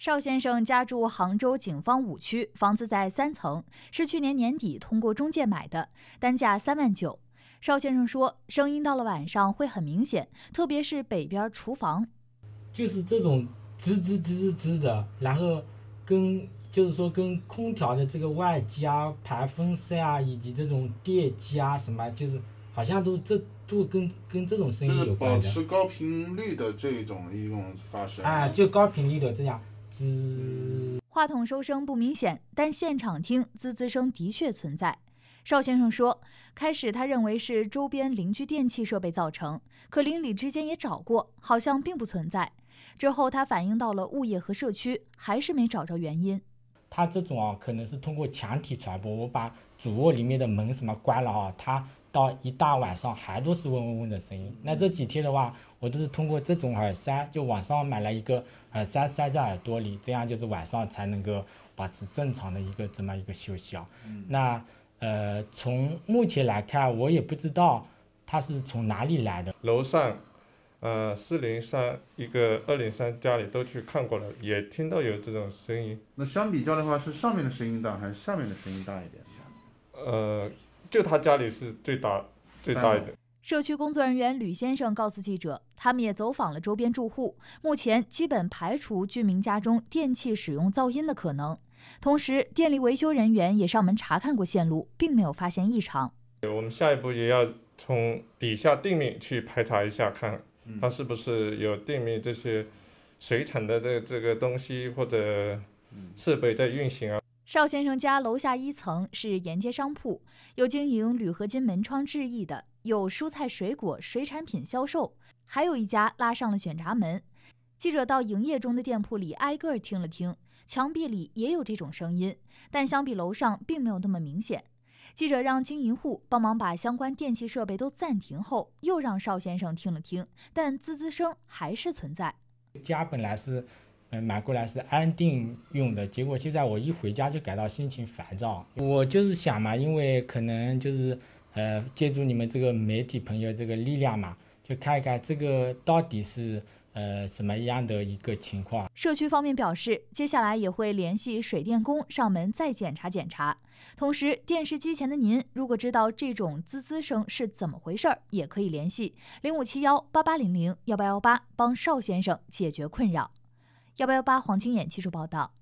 邵先生家住杭州警方五区，房子在三层，是去年年底通过中介买的，单价三万九。邵先生说，声音到了晚上会很明显，特别是北边厨房，就是这种吱吱吱吱吱的，然后跟就是说跟空调的这个外机啊、排风扇啊，以及这种电机啊什么，就是好像都这都跟跟这种声音有关系。保持高频率的这种一种发声。啊，就高频率的这样。滋，话筒收声不明显，但现场听滋滋声的确存在。邵先生说，开始他认为是周边邻居电器设备造成，可邻里之间也找过，好像并不存在。之后他反映到了物业和社区，还是没找着原因。他这种啊，可能是通过墙体传播。我把主卧里面的门什么关了啊，他。到一大晚上还都是嗡嗡嗡的声音。那这几天的话，我都是通过这种耳塞，就网上买了一个耳塞塞在耳朵里，这样就是晚上才能够保持正常的一个这么一个休息啊。那呃，从目前来看，我也不知道它是从哪里来的。楼上，呃，四零三一个二零三家里都去看过了，也听到有这种声音。那相比较的话，是上面的声音大还是下面的声音大一点？呃。就他家里是最大、最大一点。社区工作人员吕先生告诉记者，他们也走访了周边住户，目前基本排除居民家中电器使用噪音的可能。同时，电力维修人员也上门查看过线路，并没有发现异常。我们下一步也要从底下地面去排查一下，看他是不是有地面这些水产的这这个东西或者设备在运行啊。邵先生家楼下一层是沿街商铺，有经营铝合金门窗制艺的，有蔬菜水果、水产品销售，还有一家拉上了卷闸门。记者到营业中的店铺里挨个听了听，墙壁里也有这种声音，但相比楼上并没有那么明显。记者让经营户帮忙把相关电器设备都暂停后，又让邵先生听了听，但滋滋声还是存在。家本来是。嗯，买过来是安定用的，结果现在我一回家就感到心情烦躁。我就是想嘛，因为可能就是呃借助你们这个媒体朋友这个力量嘛，就看一看这个到底是呃什么样的一个情况。社区方面表示，接下来也会联系水电工上门再检查检查。同时，电视机前的您如果知道这种滋滋声是怎么回事儿，也可以联系零五七幺八八零零幺八幺八，帮邵先生解决困扰。幺八幺八，黄金眼技术报道。